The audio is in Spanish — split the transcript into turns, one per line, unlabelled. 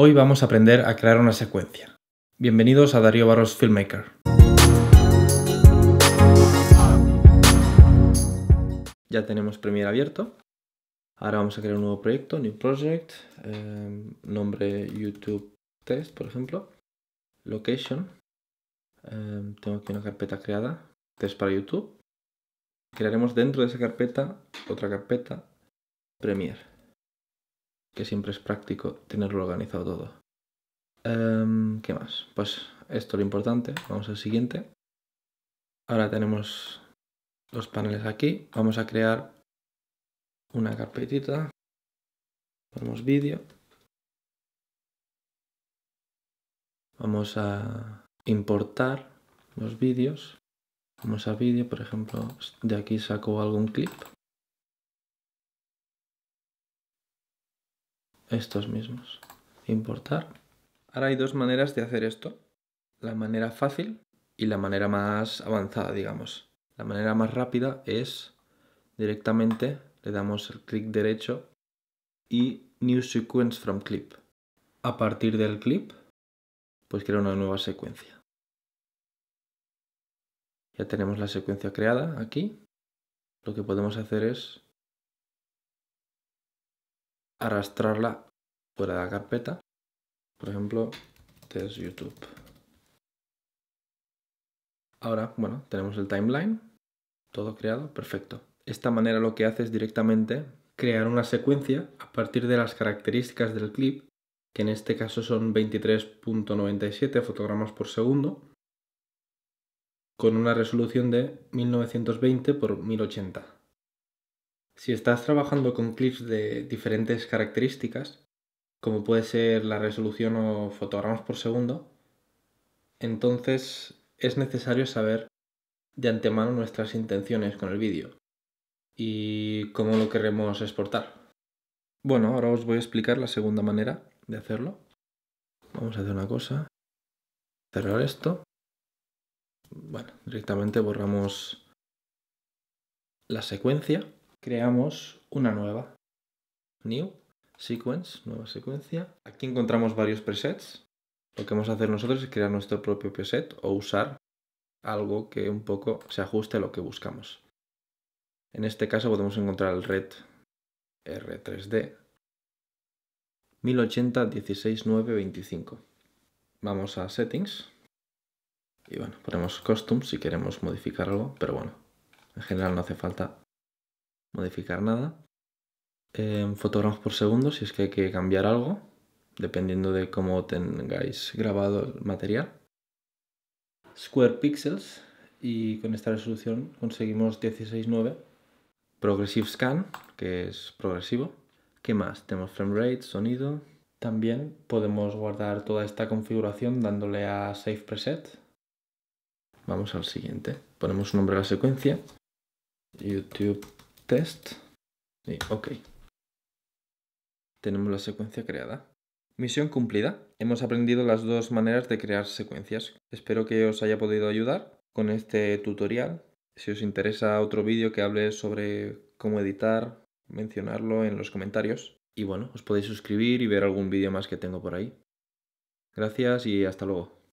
Hoy vamos a aprender a crear una secuencia. Bienvenidos a Darío Barros Filmmaker. Ya tenemos Premiere abierto. Ahora vamos a crear un nuevo proyecto, New Project, em, nombre YouTube Test, por ejemplo, Location. Em, tengo aquí una carpeta creada, Test para YouTube. Crearemos dentro de esa carpeta otra carpeta, Premiere que siempre es práctico tenerlo organizado todo. Em, ¿Qué más? Pues esto es lo importante. Vamos al siguiente. Ahora tenemos los paneles aquí. Vamos a crear una carpetita. Ponemos vídeo. Vamos a importar los vídeos. Vamos a vídeo, por ejemplo, de aquí saco algún clip. estos mismos. Importar. Ahora hay dos maneras de hacer esto. La manera fácil y la manera más avanzada, digamos. La manera más rápida es directamente le damos el clic derecho y New Sequence from Clip. A partir del clip, pues crea una nueva secuencia. Ya tenemos la secuencia creada aquí. Lo que podemos hacer es arrastrarla fuera de la carpeta. Por ejemplo, test YouTube. Ahora, bueno, tenemos el timeline, todo creado, perfecto. Esta manera lo que hace es directamente crear una secuencia a partir de las características del clip, que en este caso son 23.97 fotogramas por segundo, con una resolución de 1920 x 1080. Si estás trabajando con clips de diferentes características, como puede ser la resolución o fotogramas por segundo, entonces es necesario saber de antemano nuestras intenciones con el vídeo y cómo lo queremos exportar. Bueno, ahora os voy a explicar la segunda manera de hacerlo. Vamos a hacer una cosa. Cerrar esto. Bueno, directamente borramos la secuencia. Creamos una nueva. New sequence, nueva secuencia. Aquí encontramos varios presets. Lo que vamos a hacer nosotros es crear nuestro propio preset o usar algo que un poco se ajuste a lo que buscamos. En este caso podemos encontrar el red R3D 1080 25. Vamos a settings y bueno, ponemos custom si queremos modificar algo, pero bueno, en general no hace falta modificar nada en fotogramas por segundo si es que hay que cambiar algo, dependiendo de cómo tengáis grabado el material. Square pixels y con esta resolución conseguimos 16.9. Progressive scan, que es progresivo. ¿Qué más? Tenemos frame rate, sonido. También podemos guardar toda esta configuración dándole a Save Preset. Vamos al siguiente. Ponemos un nombre a la secuencia. YouTube test. Y OK. Tenemos la secuencia creada. Misión cumplida. Hemos aprendido las dos maneras de crear secuencias. Espero que os haya podido ayudar con este tutorial. Si os interesa otro vídeo que hable sobre cómo editar, mencionarlo en los comentarios. Y bueno, os podéis suscribir y ver algún vídeo más que tengo por ahí. Gracias y hasta luego.